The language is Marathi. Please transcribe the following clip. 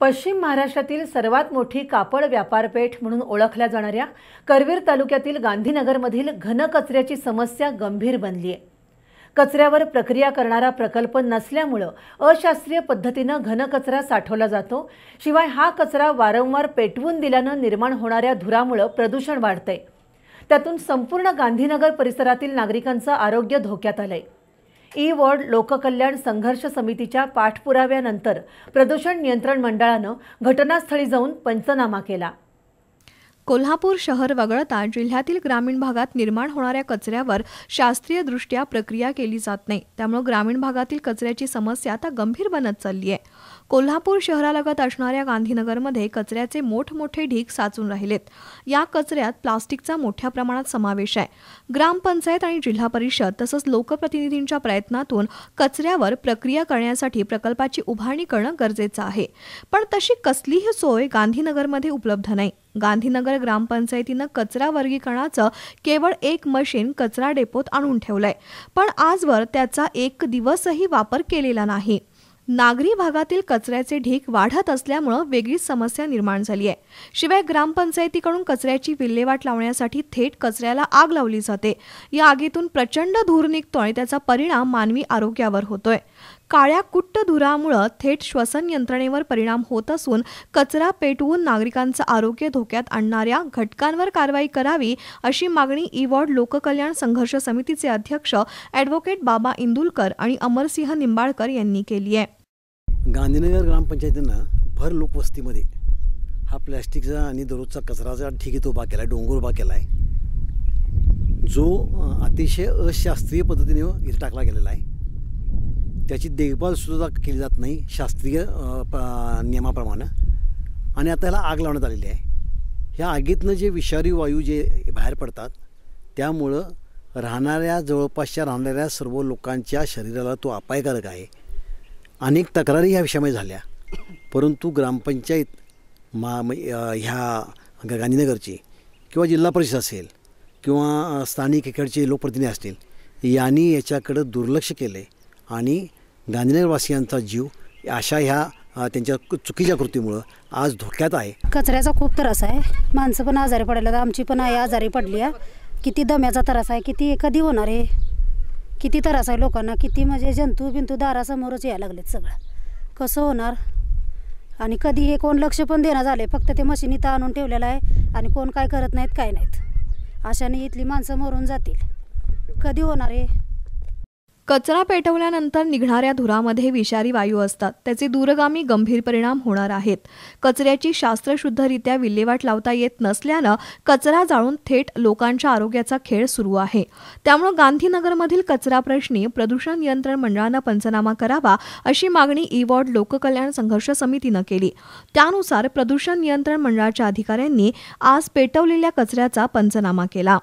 पश्चिम महाराष्ट्रातील सर्वात मोठी कापड व्यापारपेठ म्हणून ओळखल्या जाणाऱ्या करवीर तालुक्यातील गांधीनगरमधील घनकचऱ्याची समस्या गंभीर बनली आहे कचऱ्यावर प्रक्रिया करणारा प्रकल्प नसल्यामुळं अशास्त्रीय पद्धतीनं घनकचरा साठवला जातो शिवाय हा कचरा वारंवार पेटवून दिल्यानं निर्माण होणाऱ्या धुरामुळं प्रदूषण वाढतंय त्यातून संपूर्ण गांधीनगर परिसरातील नागरिकांचं आरोग्य धोक्यात आहे ई वर्ड लोककल्याण संघर्ष समितीच्या पाठपुराव्यानंतर प्रदूषण नियंत्रण मंडळानं घटनास्थळी जाऊन पंचनामा केला कोल्हापूर शहर वगळता जिल्ह्यातील ग्रामीण भागात निर्माण होणाऱ्या कचऱ्यावर शास्त्रीयदृष्ट्या प्रक्रिया केली जात नाही त्यामुळे ग्रामीण भागातील कचऱ्याची समस्या आता गंभीर बनत चालली आहे कोल्हापूर शहरालगत असणाऱ्या गांधीनगरमध्ये कचऱ्याचे मोठमोठे ढीक साचून राहिलेत या कचऱ्यात प्लास्टिकचा मोठ्या प्रमाणात समावेश आहे ग्रामपंचायत आणि जिल्हा परिषद तसंच लोकप्रतिनिधींच्या प्रयत्नातून कचऱ्यावर प्रक्रिया करण्यासाठी प्रकल्पाची उभारणी करणं गरजेचं आहे पण तशी कसलीही सोय गांधीनगरमध्ये उपलब्ध नाही गांधीनगर ग्रामपंचायतीनं कचरा वर्गीकरणाचं केवळ एक मशीन कचरा डेपोत आणून ठेवलंय पण आजवर त्याचा एक दिवसही वापर केलेला नाही नागरी भागातील कचऱ्याचे ढीक वाढत असल्यामुळं वेगळीच समस्या निर्माण झाली आहे शिवाय ग्रामपंचायतीकडून कचऱ्याची विल्हेवाट लावण्यासाठी थेट कचऱ्याला आग लावली जाते या आगीतून प्रचंड धूर निघतो आणि त्याचा परिणाम मानवी आरोग्यावर होतोय काळ्या कुट्ट धुरामुळं थेट श्वसन यंत्रणेवर परिणाम होत असून कचरा पेटवून नागरिकांचं आरोग्य धोक्यात आणणाऱ्या घटकांवर कारवाई करावी अशी मागणी ई वॉर्ड लोककल्याण संघर्ष समितीचे अध्यक्ष ॲडव्होकेट बाबा इंदुलकर आणि अमरसिंह निंबाळकर यांनी केली आहे गांधीनगर ग्रामपंचायतीनं भर लोकवस्तीमध्ये हा प्लॅस्टिकचा आणि दररोजचा कचराचा ठीक आहे तो उभा केला आहे डोंगर उभा केला आहे जो अतिशय अशास्त्रीय पद्धतीने इथे टाकला गेलेला आहे त्याची देखभालसुद्धा केली जात नाही शास्त्रीय नियमाप्रमाणे आणि आता ह्याला आग लावण्यात आलेली आहे ह्या आगीतनं जे विषारी वायू जे बाहेर पडतात त्यामुळं राहणाऱ्या जवळपासच्या राहणाऱ्या सर्व लोकांच्या शरीराला तो अपायकारक आहे अनेक तक्रारी ह्या विषयामध्ये झाल्या परंतु ग्रामपंचायत मा ह्या गांधीनगरची किंवा जिल्हा परिषद असेल किंवा स्थानिक इकडचे लोकप्रतिनिधी असतील यांनी याच्याकडं दुर्लक्ष केले आणि गांजनेरवासियांचा जीव अशा ह्या त्यांच्या चुकीच्या कृतीमुळं आज धोक्यात आहे कचऱ्याचा खूप त्रास आहे माणसं पण आजारी पडायला आमची पण आहे आजारी पडली आहे किती दम्याचा त्रास आहे किती कधी होणार आहे किती त्रास आहे लोकांना किती म्हणजे जंतू बिंतू दारासमोरच यायला लागलेत सगळं कसं होणार आणि कधी हे कोण लक्ष पण देणं झालं आहे फक्त ते मशीन इथं आणून ठेवलेलं आहे आणि कोण काय करत नाहीत काय नाहीत अशाने इथली माणसं मरून जातील कधी होणार आहे कचरा पेटवल्यानंतर निघणाऱ्या धुरामध्ये विषारी वायू असतात त्याचे दूरगामी गंभीर परिणाम होणार आहेत कचऱ्याची शास्त्रशुद्धरित्या विल्हेवाट लावता येत नसल्यानं कचरा जाळून थेट लोकांच्या आरोग्याचा खेळ सुरू आहे त्यामुळे गांधीनगरमधील कचरा प्रश्नी प्रदूषण नियंत्रण मंडळानं पंचनामा करावा अशी मागणी ई वॉर्ड लोककल्याण संघर्ष समितीनं केली त्यानुसार प्रदूषण नियंत्रण मंडळाच्या अधिकाऱ्यांनी आज पेटवलेल्या कचऱ्याचा पंचनामा केला